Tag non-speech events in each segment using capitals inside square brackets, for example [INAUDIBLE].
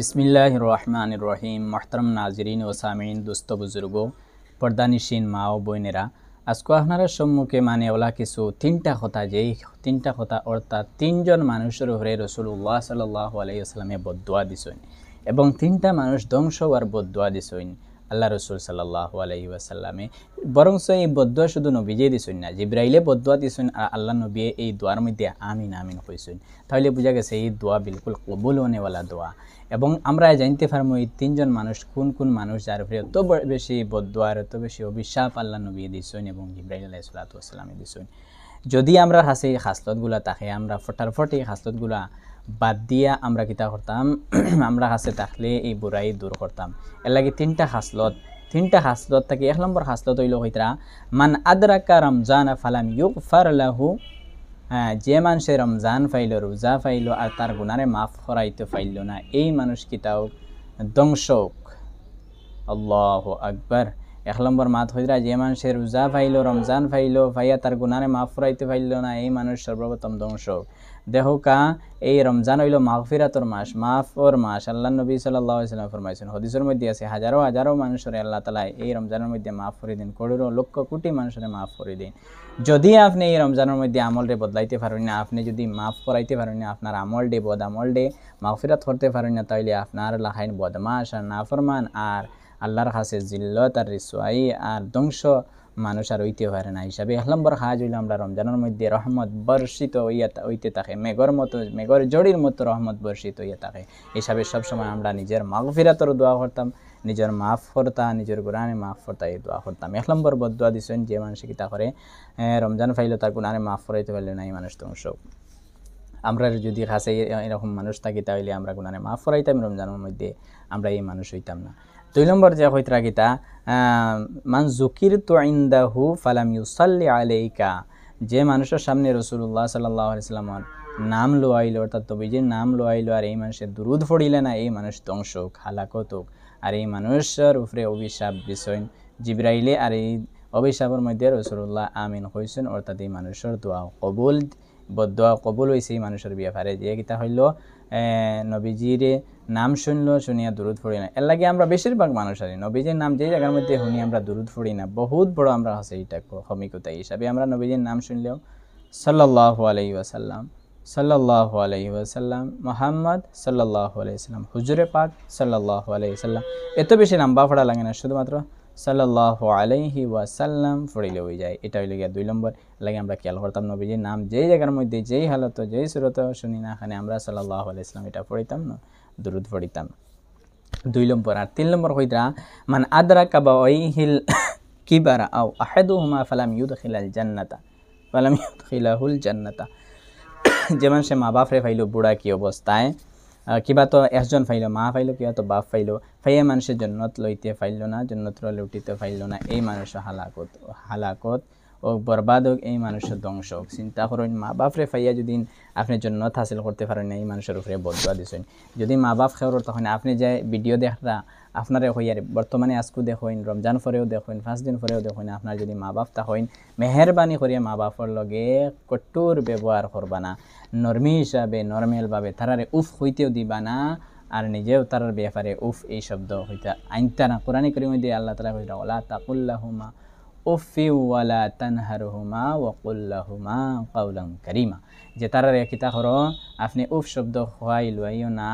রহিম মহতরম নাজরিন ও সামিন দোস্ত বুজুর্গ পর্দানিসীন মা ও বোনেরা আজকে আপনারা সম্মুখে মানে ওলা কিছু তিনটা কথা যেই তিনটা কথা অর্থাৎ তিনজন মানুষের হরে উল্লাহ সাল্লাহ আলাইসালামে বদুয়া দিছেন এবং তিনটা মানুষ ধ্বংস হওয়ার বদুয়া দিছেন আল্লাহ রসুল সাল্লাহ আলহি আসাল্লামে বরং এই বদুয়া শুধু নবীজে দিছুন না জিব্রাইলে বদুয়া দিছুন আর আল্লাহ নবীয়ে এই দোয়ার মধ্যে আমিন আমিন হয়েছুন তাহলে বোঝা গেছে এই দোয়া বিলকুল কবুল হনেওয়ালা দোয়া এবং আমরা জানতে পারবো এই তিনজন মানুষ কোন কোন মানুষ যার উপরে অত বেশি বদুয়ার অত বেশি অভিশাপ আল্লাহ নবী দিছুন এবং জিব্রাইল আল্লাহ সাল্লাতামে দিছুন যদি আমরা হাসি এই তাকে আমরা ফটারফট এই হাসলতগুলা বাদ দিয়া আমরা কিতা করতাম [CLEARS THROAT] আমরা হাসে থাকলে এই বুড়াই দূর করতাম এর লাগে তিনটা হাসলত তিনটা হাসলত থাকে এক নম্বর হাসলত হইল হইতরা মান আদরাকা রমজান ফালাম ইউক ফারলাহু হ্যাঁ যে মানুষে রমজান ফাইল রোজা ফাইল আর তার গুণারে মাফ করাইতে ফাইল না এই মানুষ কিতাও দংশক আল্লাহ আকবর এক নম্বর মাত হইরা যে মানুষের রোজা ফাইল রমজান ফাইল ভাইয়া তার গুণারে মাফ ফুরাইতে পাইল না এই মানুষ সর্বপ্রথম ধ্বংস কা এই রমজান হইল মাহফিরাতর মাস মাফ ওর মাস আল্লাহ নবী সাল্লাম ফরমাইছেন হদিসের মধ্যে আছে হাজারো হাজারো মানুষের আল্লাহ তালা এই রমজানের মধ্যে মাফ করে দিন করোড়ো লক্ষ কোটি মানুষের মাফ করে দিন যদি আপনি এই রমজানের মধ্যে আমলরে বদলাইতে পারেন না আপনি যদি মাফ করাইতে পারেন না আপনার আমল ডে বদ আমল ডে মাহফিরাত করতে পারেন না তাইলে আপনার লাখাইন বদমাস আর নাফরমান আর আল্লাহর কাছে জিল্লত আর রিসোয়াই আর ধ্বংস মানুষ আর ঐতিহ্য পারে না হিসাবে এক হাজ হইল আমরা রমজানের মধ্যে রহমত বর্ষিত হইয়া হইতে থাকে মেঘর মতো মেঘর জড়ির মতো রহমত বর্ষিত হইয়া থাকে হিসাবে সবসময় আমরা নিজের মাগফিরাতর দোয়া করতাম নিজের মাফ ফরতা নিজের গুণানে মাফ ফরতা এই দোয়া করতাম এক নম্বর বদুয়া দিছেন যে মানুষ কিতা করে রমজান ফাইল তার গুণানে মাফ ফরাইতে পারলে না এই মানুষ ধ্বংস আমরা যদি খাসে এরকম মানুষ থাকি তাহলে আমরা গুণানে মাফ ফরাইতাম রমজানের মধ্যে আমরা এই মানুষ হইতাম না দুই নম্বর যে হইত গীতা মান জুকির তো ইন্দাহু ফালাম ইউসাল্লি আলাইকা যে মানুষের সামনে রসুল্লাহ সাল্লাহ সাল্লামর নাম লোয়াইল অর্থাৎ তবে যে নাম লোয়াইল আর এই মানুষের দুরুদ ফড়িলে না এই মানুষ ধ্বংস হোক হালাক হোক আর এই মানুষের উপরে অভিশাপ বিষয় জিবরাইলে আর এই অভিশাপের মধ্যে রসুল্লাহ আমিন হয়েছেন অর্থাৎ এই মানুষের দোয়া কবুল বদ কবুল হয়েছে এই মানুষের বিয়া ফারে যে কিতা হইল নবীজির নাম শুনল শুনিয়া দূরত ফুড়ি না এর লাগে আমরা বেশিরভাগ মানুষ আনি নবীজির নাম যে জায়গার মধ্যে শুনি আমরা দূরত ফুড়ি না বহুত বড় আমরা হচ্ছে এইটা সমিকতা হিসাবে আমরা নবীজির নাম শুনলেও সাল্লাহ আলহি ওয়াসাল্লাম সাল্লাহ আলহি ওয়াসাল্লাম মোহাম্মদ সাল্লাহ আলহিসাল্লাম হুজুরে পাক সাল্লাহ আলহিসাল্লাম এত বেশি নাম্বা ফোড়া লাগে না শুধুমাত্র সাল্লাহ আলাইহি ওয়াসাল্লাম ফরিলে হয়ে যায় এটা হইলে গিয়া দুই নম্বর লাগে আমরা খেয়াল করতাম নবীজির নাম যেই জায়গার মধ্যে যেই হালত যেই সুরত শুনি না খানে আমরা সাল্লাহ আলাইসলাম এটা পড়িতাম না দুরুদ পড়িতাম দুই নম্বর আর তিন নম্বর হইতরা মানে আদরা কাবা ওইহিল কিবারা আও আহেদু হুমা ফালাম ইউদ খিলাল জান্নাতা ফালাম ইউদ খিলাহুল জান্নাতা যেমন সে মা বাপরে ভাইল বুড়া কি অবস্থায় কিবা তো এসজন ফাইল মা ফাইল কিবা তো বাপ ফাইল ফাইয়া মানুষের জন্নত লইতে ফাইল না জন্নত লুটিতে ফাইল না এই মানুষ হালাকত হালাকত হোক বরবাদ হোক এই মানুষের ধ্বংস হোক চিন্তা করেন মা বাপরে ফাইয়া যদি আপনি জন্য হাসিল করতে পারেন এই মানুষের উপরে বদবা দিছেন যদি মা বাপ খেয়ে তখন আপনি যে ভিডিও দেখা আপনারে হইয়ার বর্তমানে আজকু দেখেন রমজান পরেও দেখেন ফার্স্ট দিন পরেও দেখেন আপনার যদি মা বাপ তা হইন মেহরবানি করে মা বাপর লগে কট্টুর ব্যবহার করবানা না নর্মি হিসাবে নর্মেলভাবে তারারে উফ হইতেও দিবা না আর নিজেও তার ব্যাপারে উফ এই শব্দ হইতে আইনতা না কোরআন করিম দিয়ে আল্লাহ তালা হইতা ওলা তাকুল্লাহমা ওফিউলা কারিমা যে তারা রেখিতা হর আপনি উফ শব্দ খুয়াই লইও না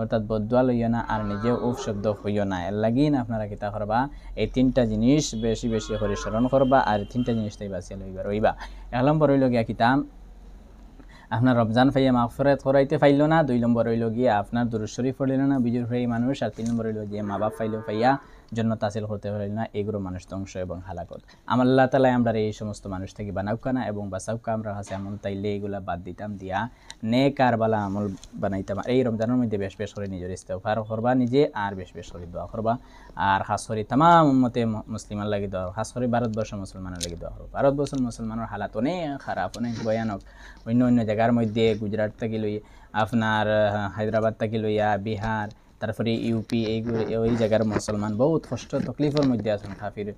অর্থাৎ বদুয়া লইও না আর নিজেও উফ শব্দ হইও না এর লাগিন আপনারা কিতা করবা এই তিনটা জিনিস বেশি বেশি হরিসরণ করবা আর তিনটা জিনিস তাই বাঁচিয়ে লইবা রইবা এক নম্বর হইল গিয়া কিতাম আপনার রমজান ফাইয়া মাফরাত করাইতে ফাইল না দুই নম্বর রইল গিয়া আপনার দুরুশ্বরী ফলিল না বিজুর ফাই মানুষ আর তিন নম্বর রইল গিয়ে মা বাপ ফাইল ফাইয়া জন্য তাসিল হতে পারি না এগুলো মানুষ ধ্বংস এবং হালাকত আমার আল্লাহ তালাই আমরা এই সমস্ত মানুষ থেকে বানাউকানা এবং বাসাউকা আমরা হাসে এমন তাইলে এগুলা বাদ দিতাম দিয়া নে কারবালা আমল বানাইতাম এই রমজানের মধ্যে বেশ বেশ করে নিজের ইস্তেফার করবা নিজে আর বেশ বেশ করে দোয়া করবা আর হাস করি তাম মতে মুসলিমান লাগি দোয়া হাস করি ভারতবর্ষ মুসলমানের লাগি দোয়া করবো ভারতবর্ষ মুসলমানের হালাত অনেক খারাপ অনেক ভয়ানক অন্য অন্য জায়গার মধ্যে গুজরাট থেকে লই আপনার হায়দ্রাবাদ থেকে লইয়া বিহার তারপরে ইউপি এই ওই জায়গার মুসলমান বহুত কষ্ট তকলিফের মধ্যে আছেন কাফির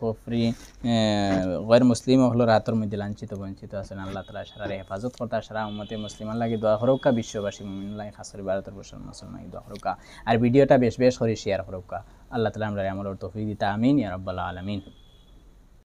কফরি গয়ের মুসলিম হলোর রাতের মধ্যে লাঞ্ছিত বঞ্চিত আছেন আল্লাহ তালা সারা হেফাজত করতে সারা উম্মতে মুসলিমান লাগে দোয়া হরক্কা বিশ্ববাসী মুমিনুল্লাহ খাস করে ভারতের বসল মুসলমান দোয়া হরক্কা আর ভিডিওটা বেশ বেশ করে শেয়ার হরক্কা আল্লাহ তালা আমরা আমার তফিক দিতা আমিন ইয়া আলমিন